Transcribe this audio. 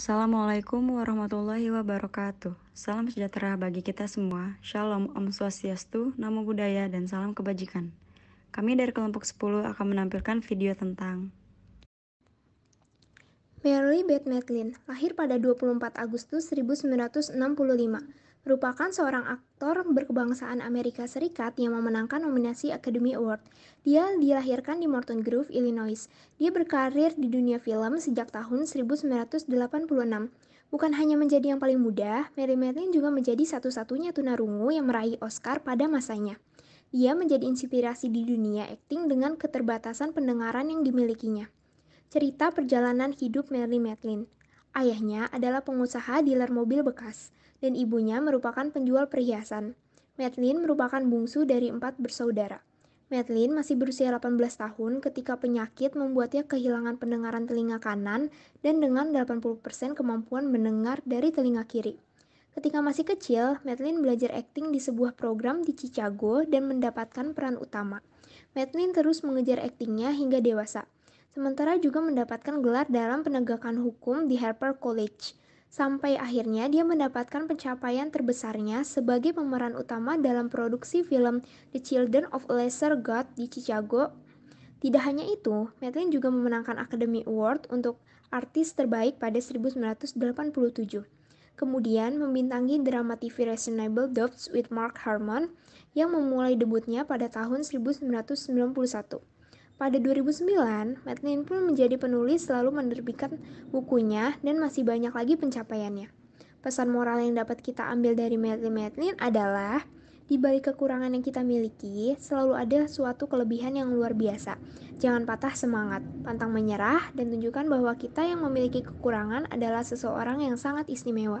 Assalamualaikum warahmatullahi wabarakatuh. Salam sejahtera bagi kita semua. Shalom, Om Swastiastu, Namo Buddhaya, dan salam kebajikan. Kami dari kelompok 10 akan menampilkan video tentang Mary Beth Medlin, lahir pada 24 Agustus 1965 merupakan seorang aktor berkebangsaan Amerika Serikat yang memenangkan nominasi Academy Award. Dia dilahirkan di Morton Grove, Illinois. Dia berkarir di dunia film sejak tahun 1986. Bukan hanya menjadi yang paling muda, Mary Matlin juga menjadi satu-satunya tunarungu yang meraih Oscar pada masanya. Dia menjadi inspirasi di dunia akting dengan keterbatasan pendengaran yang dimilikinya. Cerita perjalanan hidup Mary Matlin. Ayahnya adalah pengusaha dealer mobil bekas dan ibunya merupakan penjual perhiasan. Madeline merupakan bungsu dari empat bersaudara. Madeline masih berusia 18 tahun ketika penyakit membuatnya kehilangan pendengaran telinga kanan dan dengan 80% kemampuan mendengar dari telinga kiri. Ketika masih kecil, Madeline belajar akting di sebuah program di Chicago dan mendapatkan peran utama. Madeline terus mengejar aktingnya hingga dewasa. Sementara juga mendapatkan gelar dalam penegakan hukum di Harper College sampai akhirnya dia mendapatkan pencapaian terbesarnya sebagai pemeran utama dalam produksi film The Children of Lesser God di Chicago. Tidak hanya itu, Madeline juga memenangkan Academy Award untuk artis terbaik pada 1987. Kemudian membintangi drama TV Reasonable Doubts with Mark Harmon yang memulai debutnya pada tahun 1991. Pada 2009, Madeline pun menjadi penulis selalu menerbitkan bukunya dan masih banyak lagi pencapaiannya. Pesan moral yang dapat kita ambil dari Madeline Madeline adalah di balik kekurangan yang kita miliki, selalu ada suatu kelebihan yang luar biasa. Jangan patah semangat, pantang menyerah, dan tunjukkan bahwa kita yang memiliki kekurangan adalah seseorang yang sangat istimewa.